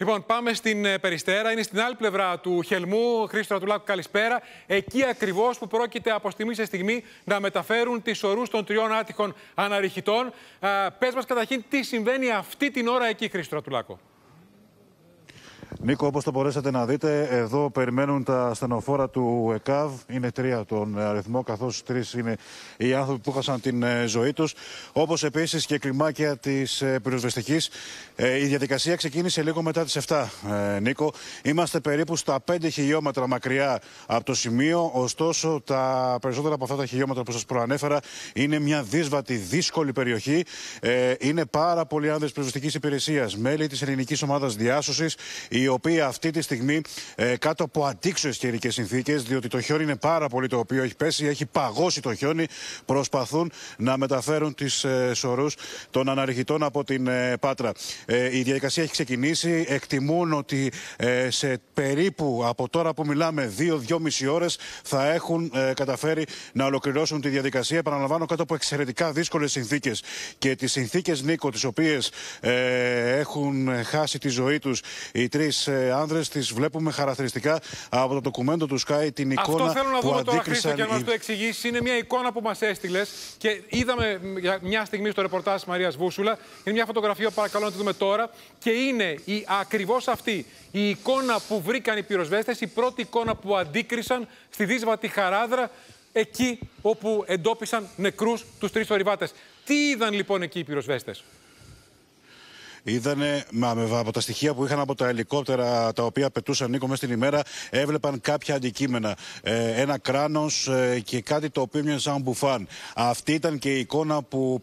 Λοιπόν, πάμε στην ε, Περιστέρα. Είναι στην άλλη πλευρά του χελμού. Χρήστο Ρατουλάκου, καλησπέρα. Εκεί ακριβώς που πρόκειται από στιγμή σε στιγμή να μεταφέρουν τις ορούς των τριών άτυχων αναρριχητών. Πες μας καταρχήν τι συμβαίνει αυτή την ώρα εκεί, Χρήστο Ρατουλάκου. Νίκο, όπως το μπορέσατε να δείτε, εδώ περιμένουν τα στενοφόρα του ΕΚΑΒ. Είναι τρία τον αριθμό, καθώς τρεις είναι οι άνθρωποι που χάσαν την ε, ζωή τους. Όπως επίσης και κλιμάκια της ε, πυροσβεστικής. Ε, η διαδικασία ξεκίνησε λίγο μετά τις 7, Νίκο. Είμαστε περίπου στα 5 χιλιόμετρα μακριά από το σημείο. Ωστόσο, τα περισσότερα από αυτά τα χιλιόμετρα που σας προανέφερα είναι μια δύσβατη, δύσκολη περιοχή. Είναι πάρα πολλοί άνδρες πυροσβεστικής υπηρεσίας, μέλη της ελληνικής ομάδας διάσωσης η οποία αυτή τη στιγμή ε, κάτω από αντίξωες καιρικές συνθήκες, διότι το χιόνι είναι πάρα πολύ το οποίο έχει πέσει, έχει παγώσει το χιόνι, προσπαθούν να μεταφέρουν τις ε, σωρούς των αναρριχητών από την ε, Πάτρα. Ε, η διαδικασία έχει ξεκινήσει. Εκτιμούν ότι σε περίπου από τώρα που μιλαμε δύο-δυο 2-2,5 ώρες θα έχουν καταφέρει να ολοκληρώσουν τη διαδικασία. Επαναλαμβάνω, κάτω από εξαιρετικά δύσκολες συνθήκες. Και τις συνθήκες, Νίκο, τις οποίες έχουν χάσει τη ζωή τους οι τρεις τρει άνδρες. Τις βλέπουμε χαρακτηριστικά από το ντοκουμέντο του Sky την εικόνα Αυτό θέλω να που δούμε τώρα, Χρήστο, και να μα το εξηγήσεις. Είναι μια εικόνα που μας έστειλες και είδαμε μια στιγμή στο ρεπορτάζ της Μαρίας Βούσουλα. Είναι μια φωτογραφία, παρακαλώ να τη δούμε τώρα. Και είναι ακριβώς αυτή η εικόνα που βρήκαν οι πυροσβέστες, η πρώτη εικόνα που αντίκρισαν στη δύσβατη χαράδρα εκεί όπου εντόπισαν νεκρούς τους τρεις ορειβάτες. Τι είδαν λοιπόν εκεί οι πυροσβέστες είδανε από τα στοιχεία που είχαν από τα ελικόπτερα τα οποία πετούσαν Νίκο μέσα στην ημέρα, έβλεπαν κάποια αντικείμενα. Ε, ένα κράνος ε, και κάτι το οποίο μοιάζει σαν μπουφάν. Αυτή ήταν και η εικόνα που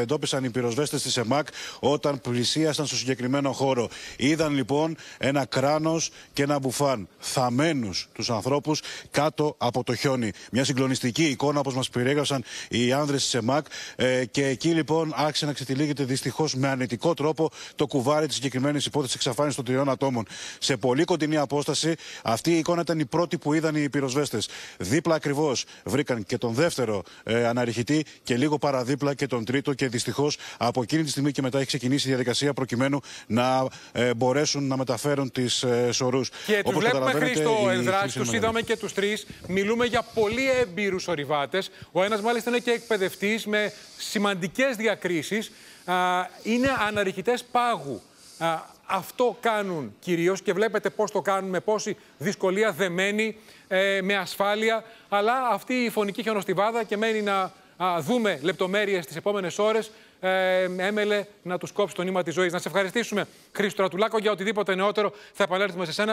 εντόπισαν οι πυροσβέστες της ΕΜΑΚ όταν πλησίασαν στο συγκεκριμένο χώρο. Είδαν λοιπόν ένα κράνος και ένα μπουφάν. Θαμένους τους ανθρώπους κάτω από το χιόνι. Μια συγκλονιστική εικόνα όπως μας περιέγραψαν οι άνδρες της ΕΜΑΚ. Ε, και εκεί λοιπόν άρχισε να ξετυλίγεται δυστυχώς με ανετικό τρόπο το κουβάρι της συγκεκριμένης υπόθεσης εξαφάνισης των τριών ατόμων σε πολύ κοντινή απόσταση. Αυτή η εικόνα ήταν η πρώτη που είδαν οι πυροσβέστες. Δίπλα ακριβώς βρήκαν και τον δεύτερο ε, αναρριχητή και λίγο παραδίπλα και τον τρίτο. Και δυστυχώς από εκείνη τη στιγμή και μετά έχει ξεκινήσει η διαδικασία προκειμένου να ε, μπορέσουν να μεταφέρουν τις ε, σωρούς. Και τους βλέπουμε Χρήστο Ενδράκη, τους είδαμε και τους τρεις. Μιλούμε για πολύ έμπειρους ορειβάτες. Ο ένας μάλιστα είναι και εκπαιδευτής με σημαντικές διακρίσεις είναι αναρριχητές πάγου. Αυτό κάνουν κυρίως και βλέπετε πώς το κάνουν, με πόση δυσκολία, δεμένη, ε, με ασφάλεια. Αλλά αυτή η φωνική χιονοστιβάδα και μένει να δούμε λεπτομέρειες τις επόμενες ώρες ε, έμελε να τους κόψει το νήμα της ζωής Να σε ευχαριστήσουμε, Χρήστο Ρατουλάκο, για οτιδήποτε νεότερο θα επανέλθουμε σε σένα.